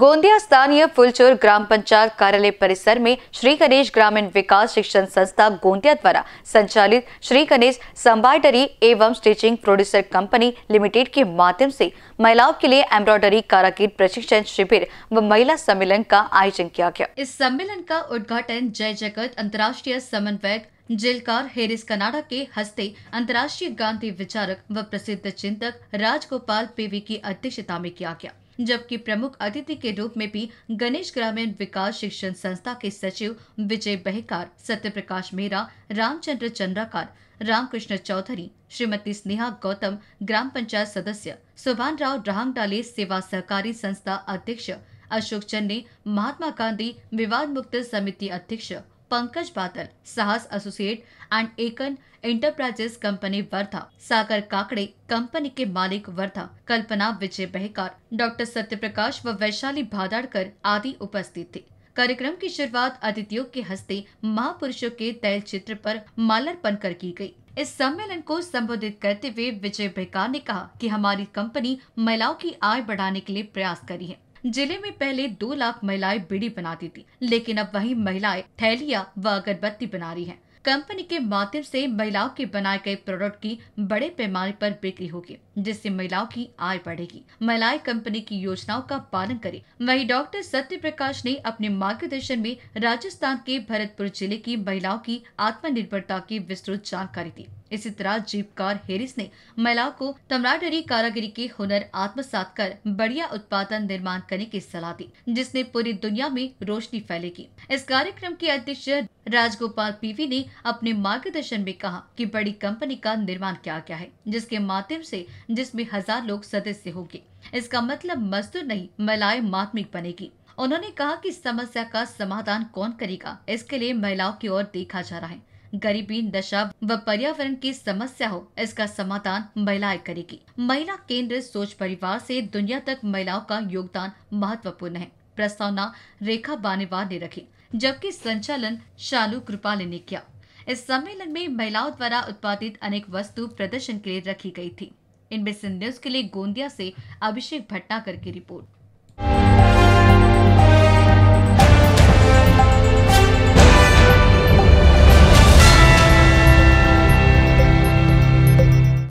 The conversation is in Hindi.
गोंदिया स्थानीय फुलचोर ग्राम पंचायत कार्यालय परिसर में श्री गणेश ग्रामीण विकास शिक्षण संस्था गोंदिया द्वारा संचालित श्री गणेश संबाइडरी एवं स्टिचिंग प्रोड्यूसर कंपनी लिमिटेड के माध्यम से महिलाओं के लिए एम्ब्रॉयडरी काराकिट प्रशिक्षण शिविर व महिला सम्मेलन का आयोजन किया गया इस सम्मेलन का उद्घाटन जय जगत अंतर्राष्ट्रीय समन्वयक जिलकार हेरिस कनाडा के हस्ते अंतर्राष्ट्रीय गांधी विचारक व प्रसिद्ध चिंतक राजगोपाल पीवी की अध्यक्षता में किया गया जबकि प्रमुख अतिथि के रूप में भी गणेश ग्रामीण विकास शिक्षण संस्था के सचिव विजय बहकार सत्य प्रकाश मेहरा रामचंद्र चंद्राकार रामकृष्ण चौधरी श्रीमती स्नेहा गौतम ग्राम पंचायत सदस्य सुभान राव रहांगडाले सेवा सहकारी संस्था अध्यक्ष अशोक चन्नी महात्मा गांधी विवाद मुक्त समिति अध्यक्ष Pankaj Badal Sahas associate and Ekan enterprises company Wardha Sagar Kakade company के मालिक वर्धा कल्पना विजय बहकार डॉक्टर सत्यप्रकाश व वैशाली भादाड़कर आदि उपस्थित थे कार्यक्रम की शुरुआत अतिथियों के हस्ते महापुरुषों के तैल चित्र पर मालार्पण कर की गई। इस सम्मेलन को संबोधित करते हुए विजय बेकार ने कहा कि हमारी कंपनी महिलाओं की आय बढ़ाने के लिए प्रयास करी है जिले में पहले दो लाख महिलाएं बीड़ी बनाती थी लेकिन अब वही महिलाएं थैलिया व अगरबत्ती बना रही है कंपनी के माध्यम से महिलाओं के बनाए गए प्रोडक्ट की बड़े पैमाने पर बिक्री होगी जिससे महिलाओं की आय बढ़ेगी महिलाएं कंपनी की योजनाओं का पालन करें वहीं डॉक्टर सत्य प्रकाश ने अपने मार्गदर्शन में राजस्थान के भरतपुर जिले की महिलाओं की आत्मनिर्भरता की विस्तृत जानकारी दी इसी तरह जीपकार हेरिस ने महिलाओं को तमराडरी कारागिरी के हुनर आत्मसात कर बढ़िया उत्पादन निर्माण करने की सलाह दी जिसने पूरी दुनिया में रोशनी फैलेगी इस कार्यक्रम के अध्यक्ष राजगोपाल पीवी ने अपने मार्गदर्शन में कहा कि बड़ी कंपनी का निर्माण किया गया है जिसके माध्यम से जिसमें हजार लोग सदस्य होंगे इसका मतलब मजदूर नहीं महिलाएं मात्मिक बनेगी उन्होंने कहा कि समस्या का समाधान कौन करेगा इसके लिए महिलाओं की ओर देखा जा रहा है गरीबी नशा व पर्यावरण की समस्या हो इसका समाधान महिलाएं करेगी महिला केंद्र सोच परिवार से दुनिया तक महिलाओं का योगदान महत्वपूर्ण है प्रस्तावना रेखा बानेवार ने रखी जबकि संचालन शालू कृपाल ने किया इस सम्मेलन में महिलाओं द्वारा उत्पादित अनेक वस्तु प्रदर्शन के लिए रखी गई थी इनमें सिंह न्यूज के लिए गोंदिया से अभिषेक भट्टाकर की रिपोर्ट